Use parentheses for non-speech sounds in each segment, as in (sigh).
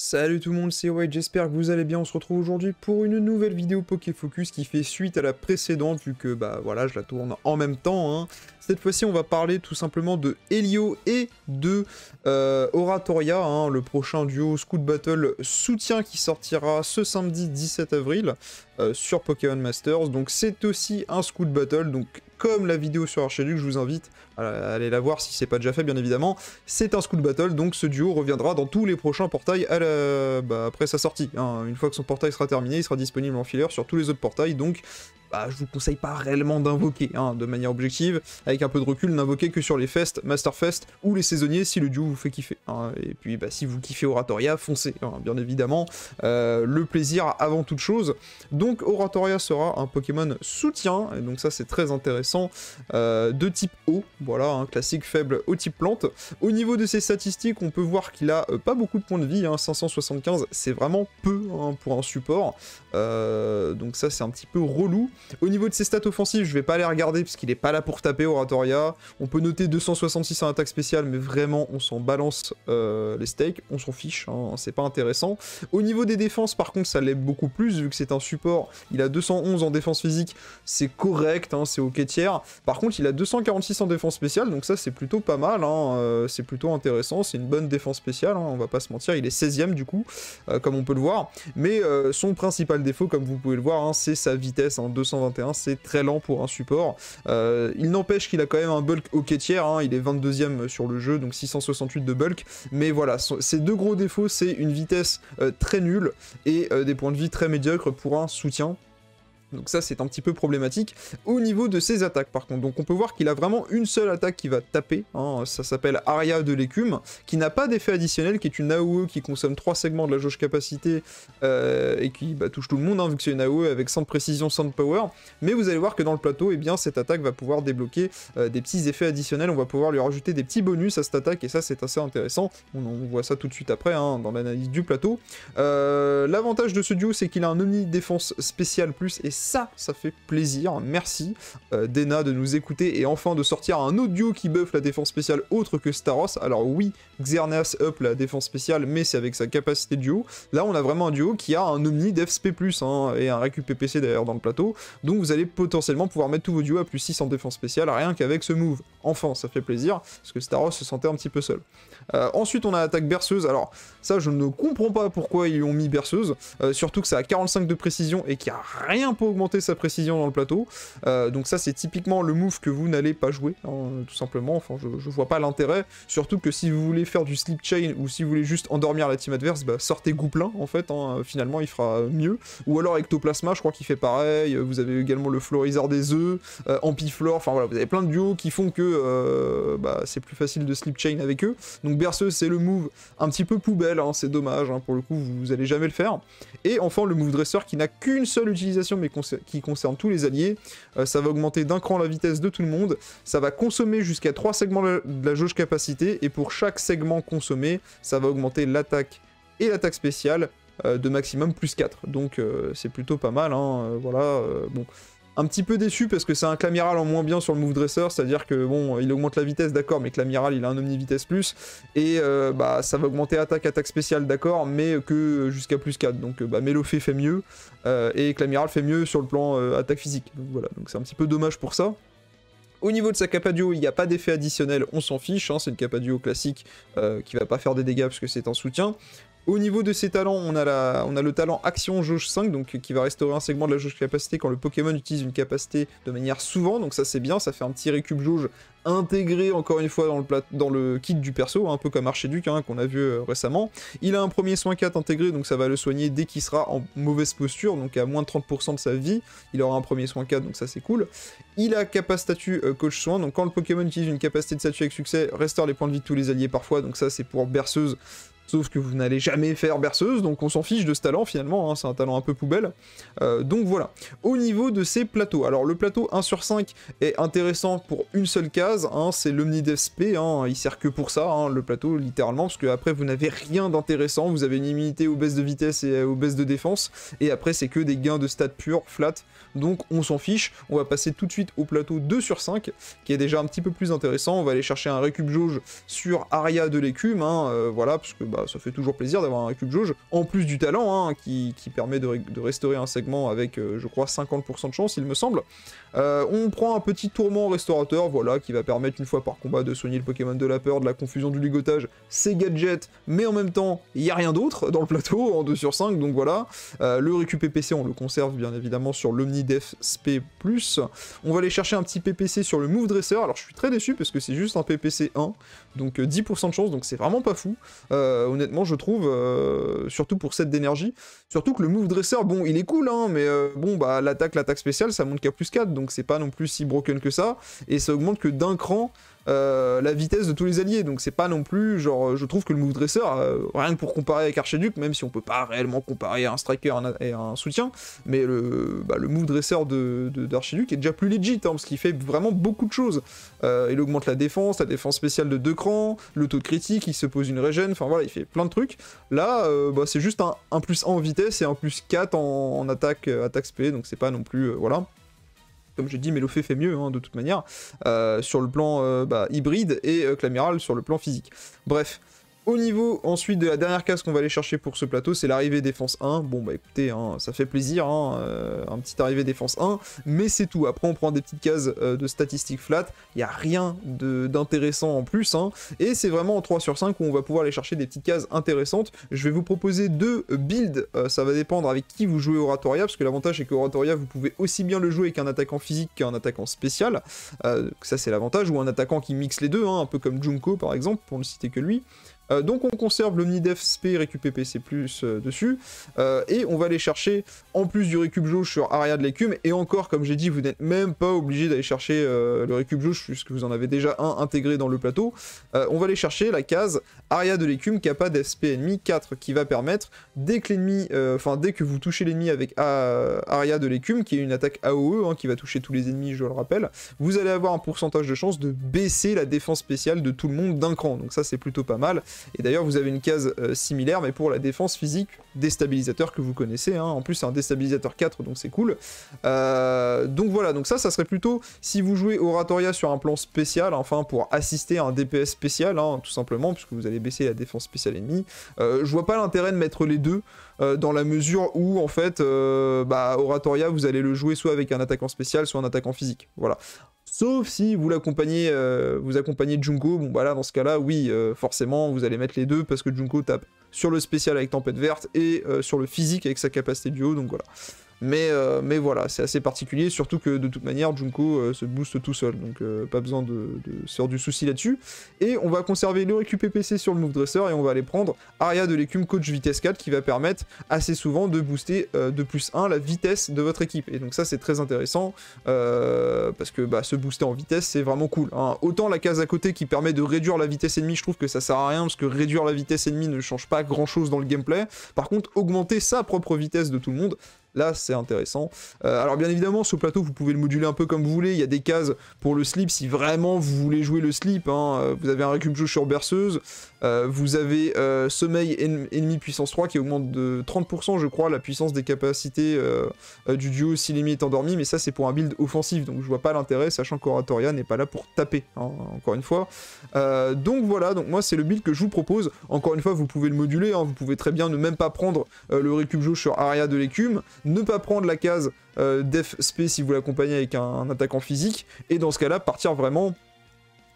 Salut tout le monde, c'est White. j'espère que vous allez bien, on se retrouve aujourd'hui pour une nouvelle vidéo Pokéfocus qui fait suite à la précédente vu que bah voilà je la tourne en même temps hein. Cette fois-ci, on va parler tout simplement de Helio et de euh, Oratoria, hein, le prochain duo Scoot Battle soutien qui sortira ce samedi 17 avril euh, sur Pokémon Masters. Donc c'est aussi un Scoot Battle, donc comme la vidéo sur Archeduc, je vous invite à aller la voir si c'est pas déjà fait, bien évidemment. C'est un Scoot Battle, donc ce duo reviendra dans tous les prochains portails bah, après sa sortie. Hein. Une fois que son portail sera terminé, il sera disponible en fileur sur tous les autres portails, donc bah, je vous conseille pas réellement d'invoquer, hein, de manière objective, avec un peu de recul, n'invoquez que sur les fests, Masterfest ou les saisonniers si le duo vous fait kiffer. Hein. Et puis bah, si vous kiffez Oratoria, foncez, hein, bien évidemment, euh, le plaisir avant toute chose. Donc Oratoria sera un Pokémon soutien, et donc ça c'est très intéressant, euh, de type eau, voilà, un classique faible au type plante. Au niveau de ses statistiques, on peut voir qu'il a euh, pas beaucoup de points de vie, 575, c'est vraiment peu pour un support, donc ça c'est un petit peu relou. Au niveau de ses stats offensives, je ne vais pas les regarder parce qu'il n'est pas là pour taper Oratoria. On peut noter 266 en attaque spéciale, mais vraiment, on s'en balance euh, les steaks. On s'en fiche, hein, c'est pas intéressant. Au niveau des défenses, par contre, ça l'est beaucoup plus vu que c'est un support. Il a 211 en défense physique, c'est correct, hein, c'est ok tiers. Par contre, il a 246 en défense spéciale, donc ça, c'est plutôt pas mal. Hein, euh, c'est plutôt intéressant, c'est une bonne défense spéciale, on va pas se mentir. Il est 16ème du coup, euh, comme on peut le voir. Mais son principal défaut, comme vous pouvez le voir, c'est sa vitesse, 200 221, c'est très lent pour un support. Euh, il n'empêche qu'il a quand même un bulk au tiers, hein. il est 22ème sur le jeu, donc 668 de bulk. Mais voilà, ses deux gros défauts, c'est une vitesse euh, très nulle et euh, des points de vie très médiocres pour un soutien donc ça, c'est un petit peu problématique au niveau de ses attaques, par contre. Donc on peut voir qu'il a vraiment une seule attaque qui va taper. Hein. ça s'appelle Aria de l'écume, qui n'a pas d'effet additionnel, qui est une AOE qui consomme 3 segments de la jauge capacité euh, et qui bah, touche tout le monde, hein, vu que c'est une AOE avec 100 de précision, 100 de power. Mais vous allez voir que dans le plateau, et eh bien, cette attaque va pouvoir débloquer euh, des petits effets additionnels. On va pouvoir lui rajouter des petits bonus à cette attaque, et ça, c'est assez intéressant. On, voit ça tout de suite après, hein, dans l'analyse du plateau. Euh, l'avantage de ce duo, c'est qu'il a un omni-défense spécial plus, et ça, ça fait plaisir. Merci, euh, Dena, de nous écouter et enfin de sortir un audio qui buff la défense spéciale autre que Staros. Alors oui, Xerneas up la défense spéciale, mais c'est avec sa capacité duo. Là, on a vraiment un duo qui a un Omni d'FSP+, hein, et un récup PPC d'ailleurs dans le plateau. Donc vous allez potentiellement pouvoir mettre tous vos duos à plus 6 en défense spéciale, rien qu'avec ce move. Enfin, ça fait plaisir, parce que Staros se sentait un petit peu seul. Euh, ensuite, on a attaque berceuse. Alors, ça, je ne comprends pas pourquoi ils ont mis berceuse, euh, surtout que ça a 45 de précision et qu'il n'y a rien pour augmenter sa précision dans le plateau. Euh, donc ça, c'est typiquement le move que vous n'allez pas jouer, hein, tout simplement. Enfin, je, vois pas l'intérêt. Surtout que si vous voulez faire du slip chain ou si vous voulez juste endormir la team adverse, bah, sortez Gouplin, en fait. Hein. finalement, il fera mieux. Ou alors Ectoplasma, je crois qu'il fait pareil. Vous avez également le Florizard des œufs, euh, Enfin voilà, vous avez plein de duos qui font que euh, bah, c'est plus facile de slip chain avec eux. Donc Berceuse, c'est le move un petit peu poubelle. Hein. c'est dommage. pour le coup, vous, allez jamais le faire. Et enfin, le move dresseur qui n'a qu'une seule utilisation, mais qui concerne tous les alliés. Euh, ça va augmenter d'un cran la vitesse de tout le monde. Ça va consommer jusqu'à 3 segments de la jauge capacité. Et pour chaque segment consommé, ça va augmenter l'attaque et l'attaque spéciale euh, de maximum plus 4. Donc euh, c'est plutôt pas mal. Hein, voilà, bon un petit peu déçu parce que c'est un Clamiral en moins bien sur le move dresser, c'est-à-dire que bon, il augmente la vitesse, d'accord, mais Clamiral il a un omni vitesse plus, et euh, bah ça va augmenter attaque, attaque spéciale, d'accord, mais que jusqu'à plus 4. Donc euh, bah fait mieux, euh, et Clamiral fait mieux sur le plan attaque physique. Donc voilà, donc c'est un petit peu dommage pour ça. Au niveau de sa capa duo, il n'y a pas d'effet additionnel, on s'en fiche, hein, c'est une capa duo classique qui va pas faire des dégâts parce que c'est un soutien. Au niveau de ses talents, on a, on a le talent Action Jauge 5, donc qui va restaurer un segment de la jauge capacité quand le Pokémon utilise une capacité de manière souvent, donc ça c'est bien, ça fait un petit récup jauge intégré encore une fois dans le, dans le kit du perso, hein, un peu comme Archiduc hein, qu'on a vu euh, récemment. Il a un premier soin 4 intégré, donc ça va le soigner dès qu'il sera en mauvaise posture, donc à moins de 30% de sa vie, il aura un premier soin 4, donc ça c'est cool. Il a capa statut euh, coach soin, donc quand le Pokémon utilise une capacité de statut avec succès, restaure les points de vie de tous les alliés parfois, donc ça c'est pour berceuse, sauf que vous n'allez jamais faire berceuse, donc on s'en fiche de ce talent finalement, hein, c'est un talent un peu poubelle. Euh, donc voilà, au niveau de ces plateaux, alors le plateau 1 sur 5 est intéressant pour une seule case, hein, c'est l'omnidsp hein, il sert que pour ça, hein, le plateau littéralement, parce que après vous n'avez rien d'intéressant, vous avez une immunité aux baisses de vitesse et aux baisses de défense, et après c'est que des gains de stats purs, flat, donc on s'en fiche, on va passer tout de suite au plateau 2 sur 5, qui est déjà un petit peu plus intéressant, on va aller chercher un récup jauge sur Aria de l'écume, euh, voilà, parce que bah, bah, ça fait toujours plaisir d'avoir un cube jauge, en plus du talent, hein, qui, permet de, restaurer un segment avec, euh, je crois, 50% de chance, il me semble. Euh, on prend un petit tourment restaurateur, voilà, qui va permettre une fois par combat de soigner le Pokémon de la peur, de la confusion, du ligotage, ses gadgets, mais en même temps, il n'y a rien d'autre dans le plateau en 2 sur 5, donc voilà. Euh, le récup PPC, on le conserve bien évidemment sur l'Omnidef SP+. On va aller chercher un petit PPC sur le Move Dresser, alors je suis très déçu parce que c'est juste un PPC 1, donc 10% euh, de chance, donc c'est vraiment pas fou. honnêtement, je trouve, surtout pour cette d'énergie, surtout que le Move Dresser, bon, il est cool, hein, mais bon, bah l'attaque, l'attaque spéciale, ça monte qu'à plus 4, donc c'est pas non plus si broken que ça, et ça augmente que d'un cran euh, la vitesse de tous les alliés, donc c'est pas non plus, genre, euh, je trouve que le move dresser, euh, rien que pour comparer avec Archiduc, même si on peut pas réellement comparer à un striker et un soutien, mais le, bah, move dresser d'Archiduc de, est déjà plus legit, hein, parce qu'il fait vraiment beaucoup de choses, il augmente la défense, la défense spéciale de deux crans, le taux de critique, il se pose une régène, enfin voilà, il fait plein de trucs, là, bah, c'est juste un, plus 1 en vitesse et un plus 4 en, en attaque, attaque spé, donc c'est pas non plus, voilà comme je dis, le fait mieux hein, de toute manière, euh, sur le plan euh, bah, hybride et Clamiral euh, sur le plan physique. Bref, au niveau ensuite de la dernière case qu'on va aller chercher pour ce plateau, c'est l'arrivée défense 1. Bon bah écoutez, hein, ça fait plaisir, hein, euh, un petit arrivée défense 1, mais c'est tout. Après on prend des petites cases euh, de statistiques flat, il n'y a rien d'intéressant en plus. Hein. et c'est vraiment en 3 sur 5 où on va pouvoir aller chercher des petites cases intéressantes. Je vais vous proposer deux builds, euh, ça va dépendre avec qui vous jouez Oratoria, parce que l'avantage c'est qu'Oratoria vous pouvez aussi bien le jouer avec un attaquant physique qu'un attaquant spécial. ça c'est l'avantage, ou un attaquant qui mixe les deux, un peu comme Junko par exemple, pour ne citer que lui. Euh, donc on conserve l'omnidef SP Récupé PC+, euh, dessus, euh, et on va aller chercher, en plus du récup jauge sur Aria de l'écume, et encore, comme j'ai dit, vous n'êtes même pas obligé d'aller chercher le récup jauge, puisque vous en avez déjà un intégré dans le plateau, on va aller chercher la case Aria de l'écume capable d'SP ennemi 4, qui va permettre, dès que l'ennemi, enfin dès que vous touchez l'ennemi avec Aria de l'écume, qui est une attaque AOE, hein, qui va toucher tous les ennemis, je le rappelle, vous allez avoir un pourcentage de chance de baisser la défense spéciale de tout le monde d'un cran, donc ça c'est plutôt pas mal, et d'ailleurs, vous avez une case euh, similaire, mais pour la défense physique, déstabilisateur que vous connaissez. Hein. En plus, c'est un déstabilisateur 4, donc c'est cool. Euh, donc voilà, donc ça, ça serait plutôt si vous jouez Oratoria sur un plan spécial, enfin pour assister à un DPS spécial, hein, tout simplement, puisque vous allez baisser la défense spéciale ennemie. Euh, je vois pas l'intérêt de mettre les deux. Euh, dans la mesure où en fait bah, Oratoria vous allez le jouer soit avec un attaquant spécial soit un attaquant physique voilà Sauf si vous l'accompagnez, euh, vous accompagnez Junko, bon bah dans ce cas-là, oui, euh, forcément vous allez mettre les deux parce que Junko tape sur le spécial avec Tempête Verte et euh, sur le physique avec sa capacité duo, donc voilà. Mais, euh, mais voilà, c'est assez particulier, surtout que de toute manière, Junko euh, se booste tout seul, donc euh, pas besoin de, de du souci là-dessus. Et on va conserver le PC sur le Move Dresser et on va aller prendre Aria de l'écume Coach Vitesse 4 qui va permettre assez souvent de booster de plus 1 la vitesse de votre équipe. Et donc ça, c'est très intéressant parce que bah, se booster en vitesse, c'est vraiment cool. Hein. Autant la case à côté qui permet de réduire la vitesse ennemie, je trouve que ça sert à rien parce que réduire la vitesse ennemie ne change pas grand-chose dans le gameplay. Par contre, augmenter sa propre vitesse de tout le monde, Là, c'est intéressant. Euh, alors, bien évidemment, ce plateau, vous pouvez le moduler un peu comme vous voulez. Il y a des cases pour le slip si vraiment vous voulez jouer le slip. Hein, euh, vous avez un récup sur berceuse. Euh, vous avez sommeil ennemi puissance 3 qui augmente de 30%, je crois, la puissance des capacités du duo si l'ennemi est endormi. Mais ça, c'est pour un build offensif. Donc, je vois pas l'intérêt, sachant qu'Oratoria n'est pas là pour taper, hein, encore une fois. donc, voilà. Donc, moi, c'est le build que je vous propose. Encore une fois, vous pouvez le moduler. Hein. Vous pouvez très bien ne même pas prendre le récup sur Aria de l'écume ne pas prendre la case euh, def si vous l'accompagnez avec un attaquant physique, et dans ce cas-là, partir vraiment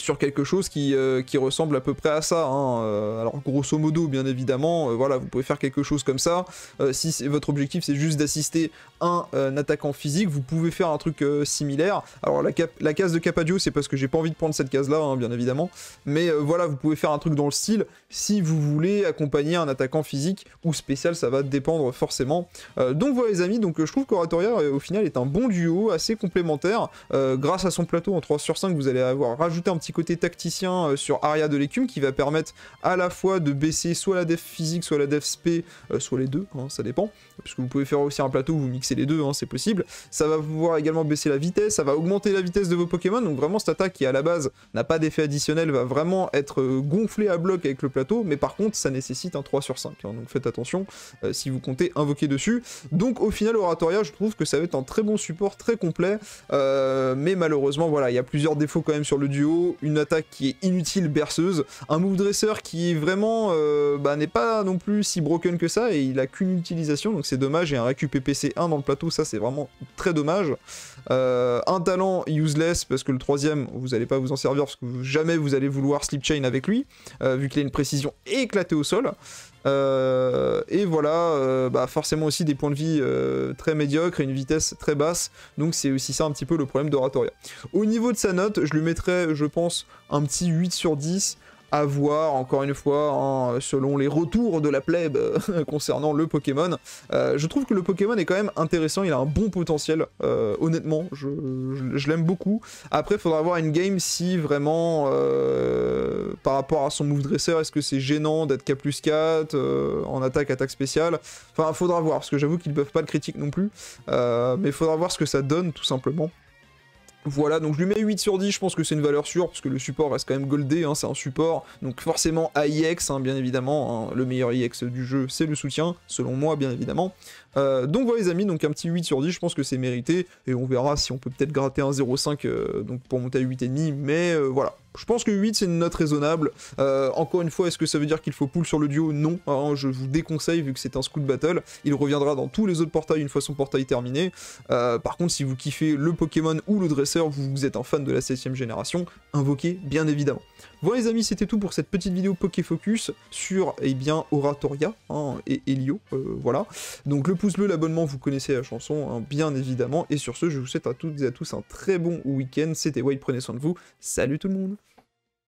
sur quelque chose qui, euh, qui, ressemble à peu près à ça. Hein. Euh, alors grosso modo, bien évidemment, euh, voilà, vous pouvez faire quelque chose comme ça. si votre objectif c'est juste d'assister un, attaquant physique, vous pouvez faire un truc similaire. Alors la, case de Capadio, c'est parce que j'ai pas envie de prendre cette case-là, hein, bien évidemment. Mais voilà, vous pouvez faire un truc dans le style si vous voulez accompagner un attaquant physique ou spécial, ça va dépendre forcément. donc voilà les amis, donc je trouve qu'Oratoria au final est un bon duo, assez complémentaire. grâce à son plateau en 3 sur 5, vous allez avoir rajouté un petit côté tacticien euh, sur Aria de l'écume qui va permettre à la fois de baisser soit la def physique, soit la def spé, euh, soit les deux, hein, ça dépend. puisque que vous pouvez faire aussi un plateau où vous mixez les deux, hein, c'est possible. Ça va pouvoir également baisser la vitesse, ça va augmenter la vitesse de vos Pokémon. Donc vraiment cette attaque qui à la base n'a pas d'effet additionnel va vraiment être euh, gonflée à bloc avec le plateau. Mais par contre ça nécessite un 3 sur 5. Hein. donc faites attention si vous comptez invoquer dessus. Donc au final Oratoria je trouve que ça va être un très bon support, très complet. mais malheureusement voilà, il y a plusieurs défauts quand même sur le duo une attaque qui est inutile berceuse, un move dresseur qui vraiment euh, bah, n'est pas non plus si broken que ça et il a qu'une utilisation donc c'est dommage et un récup pc 1 dans le plateau ça c'est vraiment très dommage. Euh, un talent useless parce que le troisième, vous n'allez pas vous en servir parce que jamais vous allez vouloir slipchain avec lui, euh, vu qu'il a une précision éclatée au sol. Euh, et voilà, bah, forcément aussi des points de vie très médiocres et une vitesse très basse. Donc c'est aussi ça un petit peu le problème d'Oratoria. Au niveau de sa note, je lui mettrais, je pense, un petit 8 sur 10 à voir encore une fois selon les retours de la plèbe euh, (laughs) concernant le Pokémon. Euh, je trouve que le Pokémon est quand même intéressant, il a un bon potentiel, euh, honnêtement, je, l'aime beaucoup. Après, il faudra voir une game si vraiment par rapport à son move dresseur, est-ce que c'est gênant d'être K 4 en attaque, attaque spéciale. Enfin, faudra voir, parce que j'avoue qu'ils ne peuvent pas le critiquer non plus, mais il faudra voir ce que ça donne tout simplement. Voilà, donc je lui mets 8 sur 10, je pense que c'est une valeur sûre, parce que le support reste quand même goldé, hein, c'est un support. Donc forcément AIX, hein, bien évidemment, hein, le meilleur IX du jeu, c'est le soutien, selon moi, bien évidemment. Euh, donc voilà les amis, donc un petit 8 sur 10, je pense que c'est mérité, et on verra si on peut peut-être gratter un 0,5 euh, pour monter à 8,5, mais euh, voilà, je pense que 8 c'est une note raisonnable. Euh, encore une fois, est-ce que ça veut dire qu'il faut pull sur le duo Non, hein, je vous déconseille vu que c'est un Scoot battle. Il reviendra dans tous les autres portails une fois son portail terminé. Euh, par contre, si vous kiffez le Pokémon ou le dresseur, vous, vous êtes un fan de la 7ème génération, invoquez bien évidemment. Voilà les amis, c'était tout pour cette petite vidéo Pokéfocus sur, eh bien, Oratoria hein, et Helio, euh, voilà. Donc le pouce bleu, l'abonnement, vous connaissez la chanson, hein, bien évidemment. Et sur ce, je vous souhaite à toutes et à tous un très bon week-end. C'était White, prenez soin de vous. Salut tout le monde